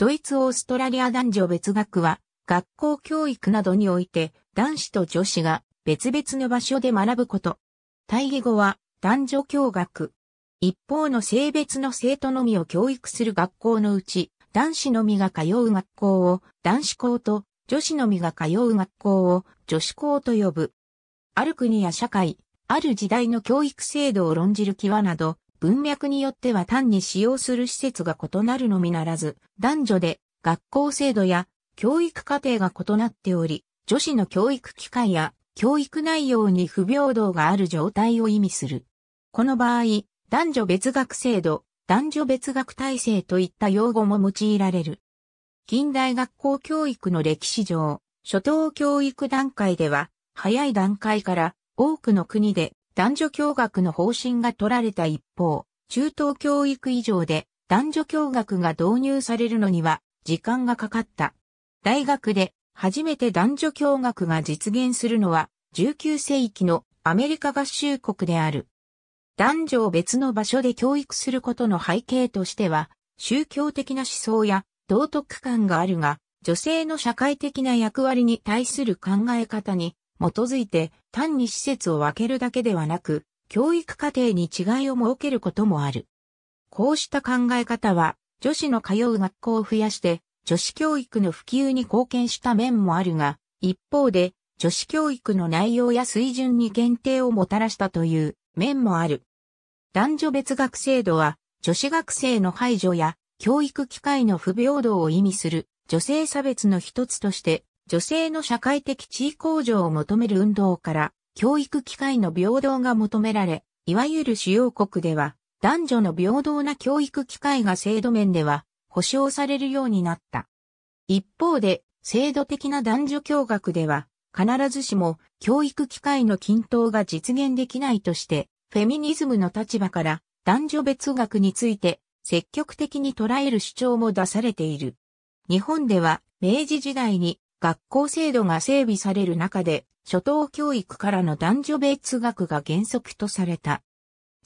ドイツ・オーストラリア男女別学は、学校教育などにおいて、男子と女子が別々の場所で学ぶこと。対義語は、男女教学。一方の性別の生徒のみを教育する学校のうち、男子のみが通う学校を男子校と女子のみが通う学校を女子校と呼ぶ。ある国や社会、ある時代の教育制度を論じる際など、文脈によっては単に使用する施設が異なるのみならず、男女で学校制度や教育課程が異なっており、女子の教育機会や教育内容に不平等がある状態を意味する。この場合、男女別学制度、男女別学体制といった用語も用いられる。近代学校教育の歴史上、初等教育段階では、早い段階から多くの国で男女共学の方針が取られた一方、中等教育以上で男女共学が導入されるのには時間がかかった。大学で初めて男女共学が実現するのは19世紀のアメリカ合衆国である。男女を別の場所で教育することの背景としては、宗教的な思想や道徳観があるが、女性の社会的な役割に対する考え方に基づいて単に施設を分けるだけではなく、教育課程に違いを設けることもある。こうした考え方は、女子の通う学校を増やして、女子教育の普及に貢献した面もあるが、一方で、女子教育の内容や水準に限定をもたらしたという面もある。男女別学制度は、女子学生の排除や教育機会の不平等を意味する女性差別の一つとして女性の社会的地位向上を求める運動から教育機会の平等が求められ、いわゆる主要国では男女の平等な教育機会が制度面では保障されるようになった。一方で制度的な男女共学では必ずしも教育機会の均等が実現できないとしてフェミニズムの立場から男女別学について積極的に捉える主張も出されている。日本では明治時代に学校制度が整備される中で、初等教育からの男女別学が原則とされた。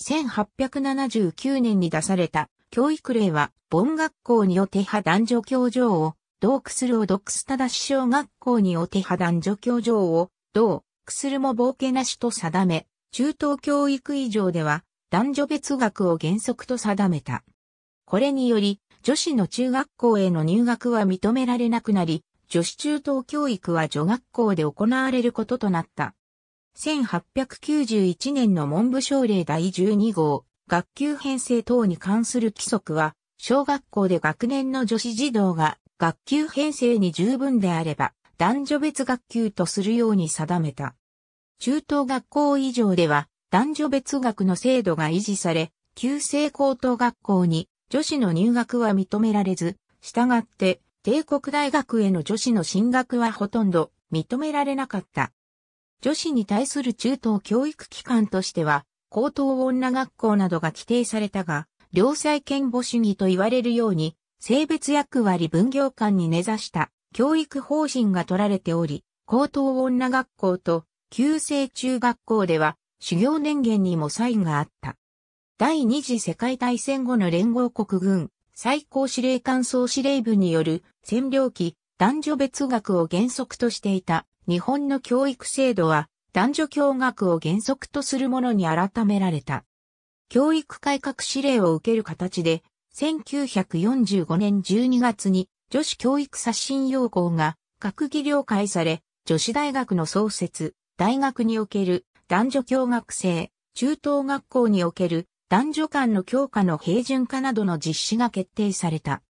1879年に出された教育令は、本学校にお手派男女教場を、同区するを独すただし小学校にお手派男女教場を、同区するも冒険なしと定め、中等教育以上では、男女別学を原則と定めた。これにより、女子の中学校への入学は認められなくなり、女子中等教育は女学校で行われることとなった。1891年の文部省令第12号、学級編成等に関する規則は、小学校で学年の女子児童が学級編成に十分であれば、男女別学級とするように定めた。中等学校以上では、男女別学の制度が維持され、旧制高等学校に女子の入学は認められず、従って帝国大学への女子の進学はほとんど認められなかった。女子に対する中等教育機関としては、高等女学校などが規定されたが、良妻権母主義と言われるように、性別役割分業間に根ざした教育方針が取られており、高等女学校と旧制中学校では修行年限にも差異があった。第二次世界大戦後の連合国軍最高司令官総司令部による占領期男女別学を原則としていた日本の教育制度は男女共学を原則とするものに改められた。教育改革指令を受ける形で1945年12月に女子教育刷新要項が閣議了解され、女子大学の創設、大学における男女共学生、中等学校における男女間の強化の平準化などの実施が決定された。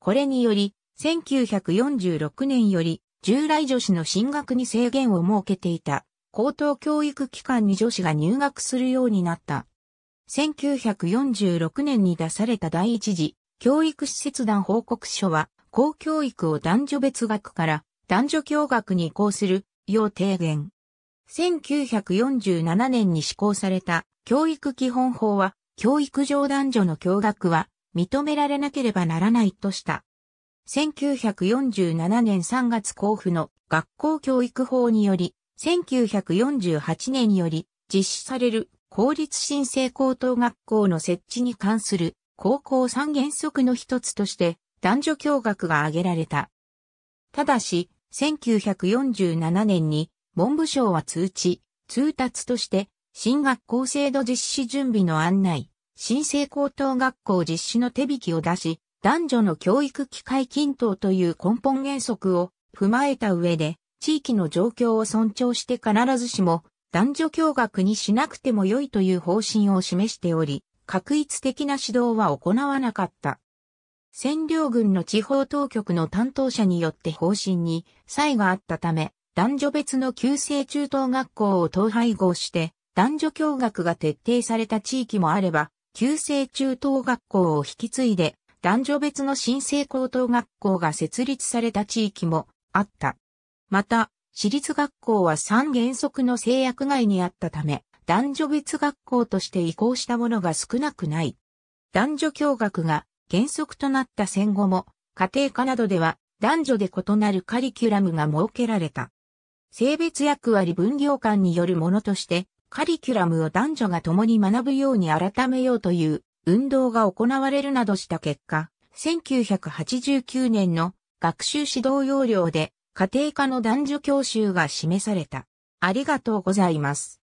これにより、1946年より従来女子の進学に制限を設けていた高等教育機関に女子が入学するようになった。1946年に出された第一次教育施設団報告書は、公教育を男女別学から男女共学に移行するよう提言。1947年に施行された教育基本法は教育上男女の共学は認められなければならないとした。1947年3月交付の学校教育法により、1948年により実施される公立新生高等学校の設置に関する高校三原則の一つとして男女共学が挙げられた。ただし、1947年に文部省は通知、通達として新学校制度実施準備の案内、新生高等学校実施の手引きを出し、男女の教育機会均等という根本原則を踏まえた上で、地域の状況を尊重して必ずしも男女教学にしなくても良いという方針を示しており、確一的な指導は行わなかった。占領軍の地方当局の担当者によって方針に差異があったため、男女別の旧制中等学校を統廃合して、男女共学が徹底された地域もあれば、旧制中等学校を引き継いで、男女別の新生高等学校が設立された地域もあった。また、私立学校は3原則の制約外にあったため、男女別学校として移行したものが少なくない。男女共学が原則となった戦後も、家庭科などでは男女で異なるカリキュラムが設けられた。性別役割分業間によるものとして、カリキュラムを男女が共に学ぶように改めようという運動が行われるなどした結果、1989年の学習指導要領で家庭科の男女教習が示された。ありがとうございます。